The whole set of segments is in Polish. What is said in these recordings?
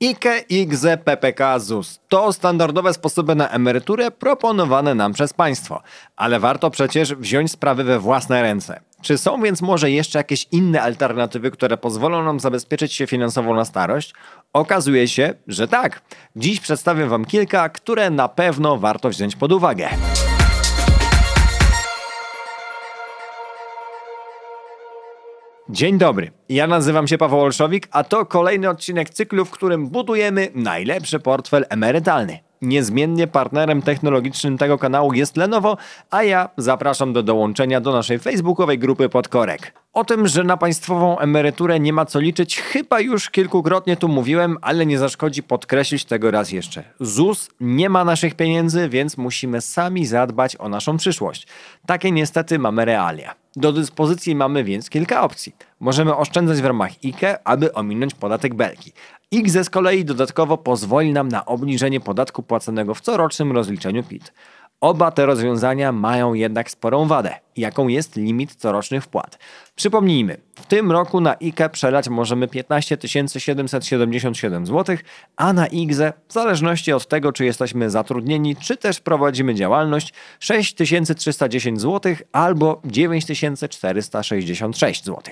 IKE, IGZE, PPK, ZUS. To standardowe sposoby na emeryturę proponowane nam przez państwo. Ale warto przecież wziąć sprawy we własne ręce. Czy są więc może jeszcze jakieś inne alternatywy, które pozwolą nam zabezpieczyć się finansowo na starość? Okazuje się, że tak. Dziś przedstawię Wam kilka, które na pewno warto wziąć pod uwagę. Dzień dobry, ja nazywam się Paweł Olszowik, a to kolejny odcinek cyklu, w którym budujemy najlepszy portfel emerytalny. Niezmiennie partnerem technologicznym tego kanału jest Lenovo, a ja zapraszam do dołączenia do naszej facebookowej grupy Podkorek. O tym, że na państwową emeryturę nie ma co liczyć, chyba już kilkukrotnie tu mówiłem, ale nie zaszkodzi podkreślić tego raz jeszcze. ZUS nie ma naszych pieniędzy, więc musimy sami zadbać o naszą przyszłość. Takie niestety mamy realia. Do dyspozycji mamy więc kilka opcji. Możemy oszczędzać w ramach IKE, aby ominąć podatek Belki. IKZE e z kolei dodatkowo pozwoli nam na obniżenie podatku płaconego w corocznym rozliczeniu PIT. Oba te rozwiązania mają jednak sporą wadę, jaką jest limit corocznych wpłat. Przypomnijmy, w tym roku na IKE przelać możemy 15 777 zł, a na IGZE, w zależności od tego, czy jesteśmy zatrudnieni, czy też prowadzimy działalność, 6 310 zł albo 9 466 zł.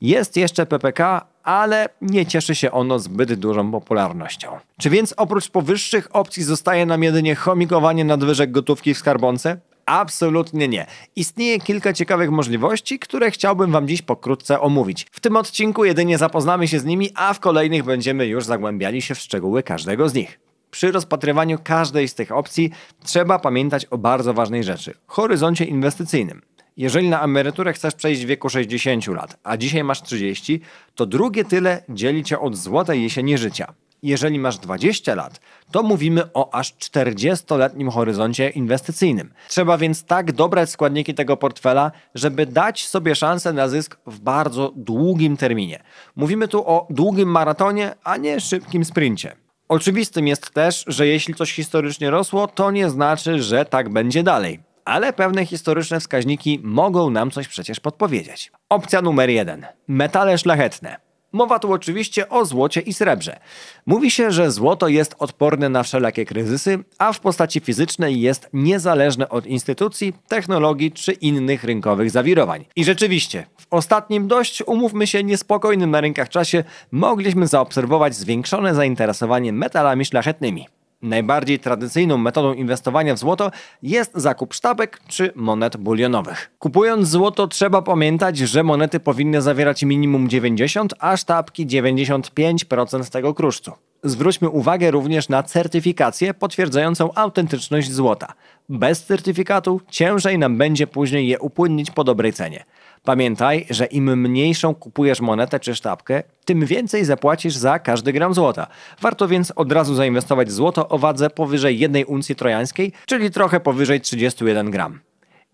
Jest jeszcze PPK, ale nie cieszy się ono zbyt dużą popularnością. Czy więc oprócz powyższych opcji zostaje nam jedynie chomikowanie nadwyżek gotówki w skarbonce? Absolutnie nie. Istnieje kilka ciekawych możliwości, które chciałbym Wam dziś pokrótce omówić. W tym odcinku jedynie zapoznamy się z nimi, a w kolejnych będziemy już zagłębiali się w szczegóły każdego z nich. Przy rozpatrywaniu każdej z tych opcji trzeba pamiętać o bardzo ważnej rzeczy horyzoncie inwestycyjnym. Jeżeli na emeryturę chcesz przejść w wieku 60 lat, a dzisiaj masz 30, to drugie tyle dzieli cię od złotej jesieni życia. Jeżeli masz 20 lat, to mówimy o aż 40-letnim horyzoncie inwestycyjnym. Trzeba więc tak dobrać składniki tego portfela, żeby dać sobie szansę na zysk w bardzo długim terminie. Mówimy tu o długim maratonie, a nie szybkim sprincie. Oczywistym jest też, że jeśli coś historycznie rosło, to nie znaczy, że tak będzie dalej ale pewne historyczne wskaźniki mogą nam coś przecież podpowiedzieć. Opcja numer jeden: Metale szlachetne. Mowa tu oczywiście o złocie i srebrze. Mówi się, że złoto jest odporne na wszelakie kryzysy, a w postaci fizycznej jest niezależne od instytucji, technologii czy innych rynkowych zawirowań. I rzeczywiście, w ostatnim dość, umówmy się, niespokojnym na rynkach czasie mogliśmy zaobserwować zwiększone zainteresowanie metalami szlachetnymi. Najbardziej tradycyjną metodą inwestowania w złoto jest zakup sztabek czy monet bulionowych. Kupując złoto trzeba pamiętać, że monety powinny zawierać minimum 90, a sztabki 95% tego kruszcu. Zwróćmy uwagę również na certyfikację potwierdzającą autentyczność złota. Bez certyfikatu ciężej nam będzie później je upłynnić po dobrej cenie. Pamiętaj, że im mniejszą kupujesz monetę czy sztabkę, tym więcej zapłacisz za każdy gram złota. Warto więc od razu zainwestować w złoto o wadze powyżej jednej uncji trojańskiej, czyli trochę powyżej 31 gram.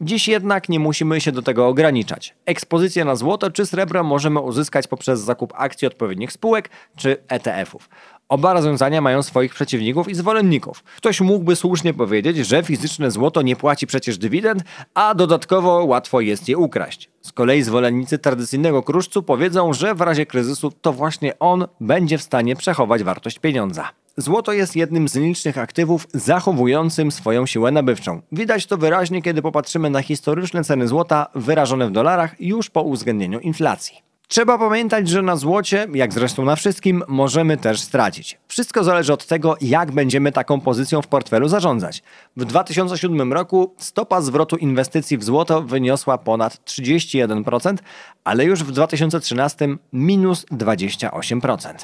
Dziś jednak nie musimy się do tego ograniczać. Ekspozycję na złoto czy srebro możemy uzyskać poprzez zakup akcji odpowiednich spółek czy ETF-ów. Oba rozwiązania mają swoich przeciwników i zwolenników. Ktoś mógłby słusznie powiedzieć, że fizyczne złoto nie płaci przecież dywidend, a dodatkowo łatwo jest je ukraść. Z kolei zwolennicy tradycyjnego kruszcu powiedzą, że w razie kryzysu to właśnie on będzie w stanie przechować wartość pieniądza. Złoto jest jednym z licznych aktywów zachowującym swoją siłę nabywczą. Widać to wyraźnie, kiedy popatrzymy na historyczne ceny złota wyrażone w dolarach już po uwzględnieniu inflacji. Trzeba pamiętać, że na złocie, jak zresztą na wszystkim, możemy też stracić. Wszystko zależy od tego, jak będziemy taką pozycją w portfelu zarządzać. W 2007 roku stopa zwrotu inwestycji w złoto wyniosła ponad 31%, ale już w 2013 minus 28%.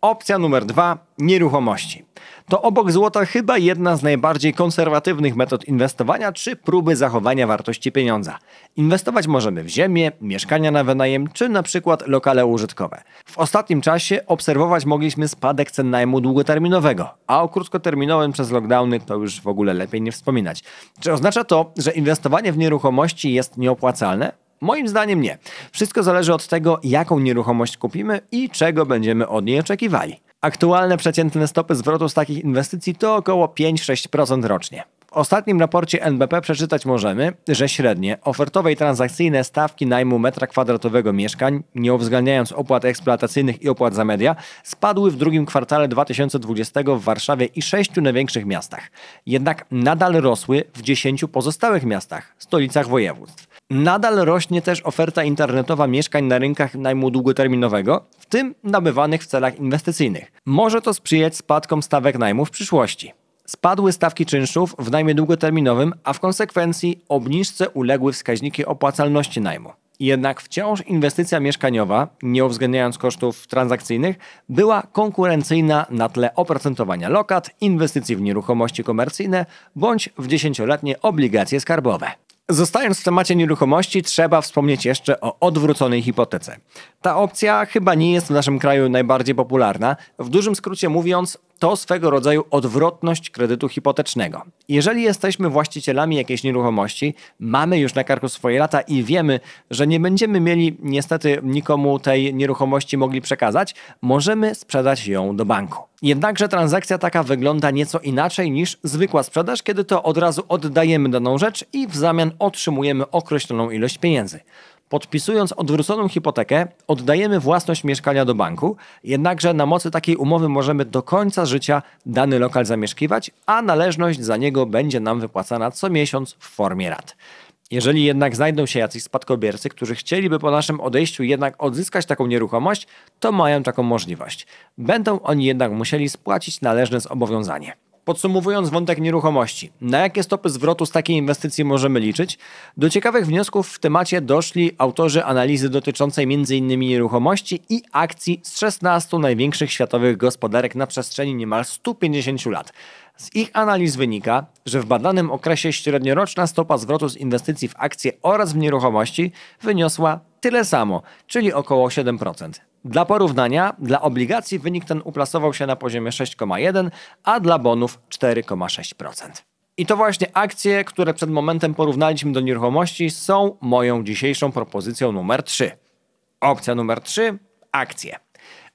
Opcja numer dwa nieruchomości. To obok złota chyba jedna z najbardziej konserwatywnych metod inwestowania czy próby zachowania wartości pieniądza. Inwestować możemy w ziemię, mieszkania na wynajem czy na przykład lokale użytkowe. W ostatnim czasie obserwować mogliśmy spadek cen najmu długoterminowego, a o krótkoterminowym przez lockdowny to już w ogóle lepiej nie wspominać. Czy oznacza to, że inwestowanie w nieruchomości jest nieopłacalne? Moim zdaniem nie. Wszystko zależy od tego, jaką nieruchomość kupimy i czego będziemy od niej oczekiwali. Aktualne przeciętne stopy zwrotu z takich inwestycji to około 5-6% rocznie. W ostatnim raporcie NBP przeczytać możemy, że średnie ofertowe i transakcyjne stawki najmu metra kwadratowego mieszkań, nie uwzględniając opłat eksploatacyjnych i opłat za media, spadły w drugim kwartale 2020 w Warszawie i sześciu największych miastach. Jednak nadal rosły w dziesięciu pozostałych miastach, stolicach województw. Nadal rośnie też oferta internetowa mieszkań na rynkach najmu długoterminowego, w tym nabywanych w celach inwestycyjnych. Może to sprzyjać spadkom stawek najmu w przyszłości. Spadły stawki czynszów w najmie długoterminowym, a w konsekwencji obniżce uległy wskaźniki opłacalności najmu. Jednak wciąż inwestycja mieszkaniowa, nie uwzględniając kosztów transakcyjnych, była konkurencyjna na tle oprocentowania lokat, inwestycji w nieruchomości komercyjne bądź w dziesięcioletnie obligacje skarbowe. Zostając w temacie nieruchomości, trzeba wspomnieć jeszcze o odwróconej hipotece. Ta opcja chyba nie jest w naszym kraju najbardziej popularna. W dużym skrócie mówiąc, to swego rodzaju odwrotność kredytu hipotecznego. Jeżeli jesteśmy właścicielami jakiejś nieruchomości, mamy już na karku swoje lata i wiemy, że nie będziemy mieli niestety nikomu tej nieruchomości mogli przekazać, możemy sprzedać ją do banku. Jednakże transakcja taka wygląda nieco inaczej niż zwykła sprzedaż, kiedy to od razu oddajemy daną rzecz i w zamian otrzymujemy określoną ilość pieniędzy. Podpisując odwróconą hipotekę, oddajemy własność mieszkania do banku, jednakże na mocy takiej umowy możemy do końca życia dany lokal zamieszkiwać, a należność za niego będzie nam wypłacana co miesiąc w formie rat. Jeżeli jednak znajdą się jacyś spadkobiercy, którzy chcieliby po naszym odejściu jednak odzyskać taką nieruchomość, to mają taką możliwość. Będą oni jednak musieli spłacić należne zobowiązanie. Podsumowując wątek nieruchomości, na jakie stopy zwrotu z takiej inwestycji możemy liczyć? Do ciekawych wniosków w temacie doszli autorzy analizy dotyczącej m.in. nieruchomości i akcji z 16 największych światowych gospodarek na przestrzeni niemal 150 lat. Z ich analiz wynika, że w badanym okresie średnioroczna stopa zwrotu z inwestycji w akcje oraz w nieruchomości wyniosła tyle samo, czyli około 7%. Dla porównania, dla obligacji wynik ten uplasował się na poziomie 6,1, a dla bonów 4,6%. I to właśnie akcje, które przed momentem porównaliśmy do nieruchomości, są moją dzisiejszą propozycją numer 3. Opcja numer 3 akcje.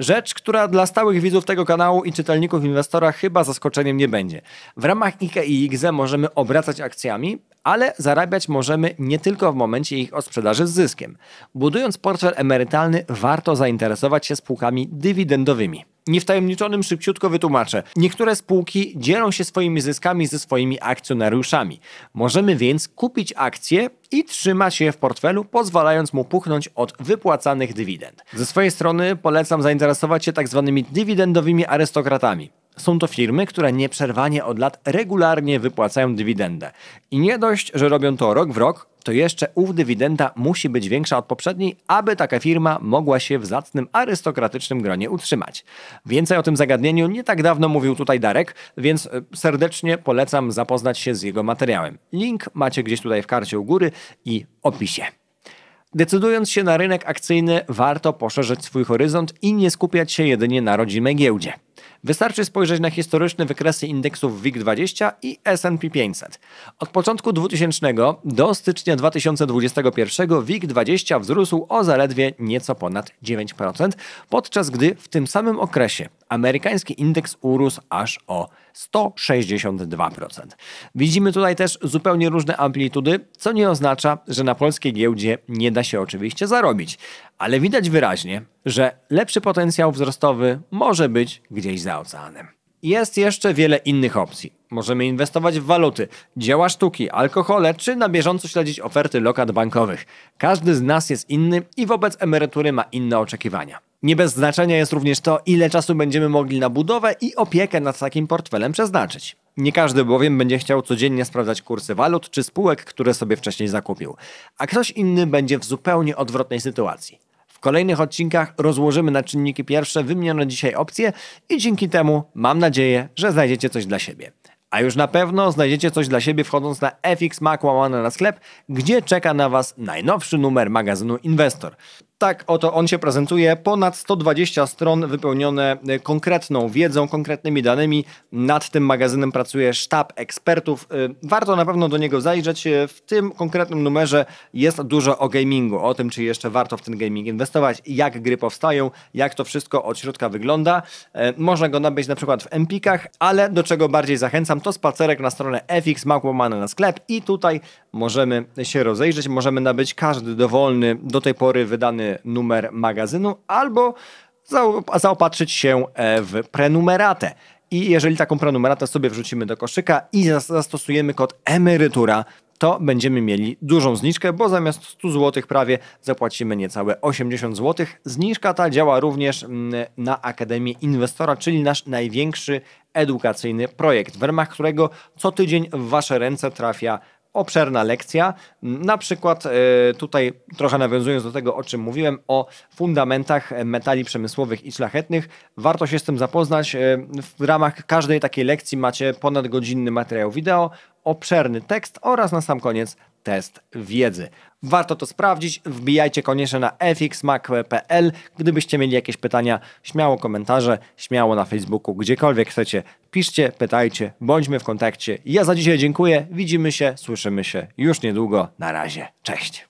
Rzecz, która dla stałych widzów tego kanału i czytelników inwestora chyba zaskoczeniem nie będzie. W ramach i Igze możemy obracać akcjami, ale zarabiać możemy nie tylko w momencie ich odsprzedaży z zyskiem. Budując portfel emerytalny, warto zainteresować się spółkami dywidendowymi. Niewtajemniczonym szybciutko wytłumaczę. Niektóre spółki dzielą się swoimi zyskami ze swoimi akcjonariuszami. Możemy więc kupić akcje i trzymać je w portfelu, pozwalając mu puchnąć od wypłacanych dywidend. Ze swojej strony polecam zainteresować się tzw. Tak dywidendowymi arystokratami. Są to firmy, które nieprzerwanie od lat regularnie wypłacają dywidendę. I nie dość, że robią to rok w rok, to jeszcze ów dywidenda musi być większa od poprzedniej, aby taka firma mogła się w zacnym, arystokratycznym gronie utrzymać. Więcej o tym zagadnieniu nie tak dawno mówił tutaj Darek, więc e, serdecznie polecam zapoznać się z jego materiałem. Link macie gdzieś tutaj w karcie u góry i opisie. Decydując się na rynek akcyjny, warto poszerzyć swój horyzont i nie skupiać się jedynie na rodzimej giełdzie. Wystarczy spojrzeć na historyczne wykresy indeksów WIG20 i S&P 500. Od początku 2000 do stycznia 2021 WIG20 wzrósł o zaledwie nieco ponad 9%, podczas gdy w tym samym okresie amerykański indeks urósł aż o 162%. Widzimy tutaj też zupełnie różne amplitudy, co nie oznacza, że na polskiej giełdzie nie da się oczywiście zarobić, ale widać wyraźnie, że lepszy potencjał wzrostowy może być gdzieś za oceanem. Jest jeszcze wiele innych opcji. Możemy inwestować w waluty, dzieła sztuki, alkohole, czy na bieżąco śledzić oferty lokat bankowych. Każdy z nas jest inny i wobec emerytury ma inne oczekiwania. Nie bez znaczenia jest również to, ile czasu będziemy mogli na budowę i opiekę nad takim portfelem przeznaczyć. Nie każdy bowiem będzie chciał codziennie sprawdzać kursy walut czy spółek, które sobie wcześniej zakupił, a ktoś inny będzie w zupełnie odwrotnej sytuacji. W kolejnych odcinkach rozłożymy na czynniki pierwsze wymienione dzisiaj opcje i dzięki temu mam nadzieję, że znajdziecie coś dla siebie. A już na pewno znajdziecie coś dla siebie wchodząc na FX Mac łamane na sklep, gdzie czeka na Was najnowszy numer magazynu Inwestor. Tak, oto on się prezentuje. Ponad 120 stron wypełnione y, konkretną wiedzą, konkretnymi danymi. Nad tym magazynem pracuje sztab ekspertów. Y, warto na pewno do niego zajrzeć. Y, w tym konkretnym numerze jest dużo o gamingu, o tym, czy jeszcze warto w ten gaming inwestować, jak gry powstają, jak to wszystko od środka wygląda. Można go nabyć na przykład w Empikach, ale do czego bardziej zachęcam, to spacerek na stronę FX Makłomany na sklep i tutaj możemy się rozejrzeć, możemy nabyć każdy dowolny do tej pory wydany numer magazynu albo zaopatrzyć się e, w prenumeratę. I jeżeli taką prenumeratę sobie wrzucimy do koszyka i zastosujemy kod emerytura, to będziemy mieli dużą zniżkę, bo zamiast 100 zł prawie zapłacimy niecałe 80 zł. Zniżka ta działa również na Akademii Inwestora, czyli nasz największy edukacyjny projekt, w ramach którego co tydzień w Wasze ręce trafia obszerna lekcja. Na przykład e, tutaj trochę nawiązując do tego, o czym mówiłem, o fundamentach metali przemysłowych i szlachetnych. Warto się z tym zapoznać. E, w ramach każdej takiej lekcji macie ponadgodzinny materiał wideo, obszerny tekst oraz na sam koniec test wiedzy. Warto to sprawdzić, wbijajcie koniecznie na fxmac.pl. Gdybyście mieli jakieś pytania, śmiało komentarze, śmiało na Facebooku, gdziekolwiek chcecie. Piszcie, pytajcie, bądźmy w kontakcie. Ja za dzisiaj dziękuję. Widzimy się, słyszymy się już niedługo. Na razie. Cześć.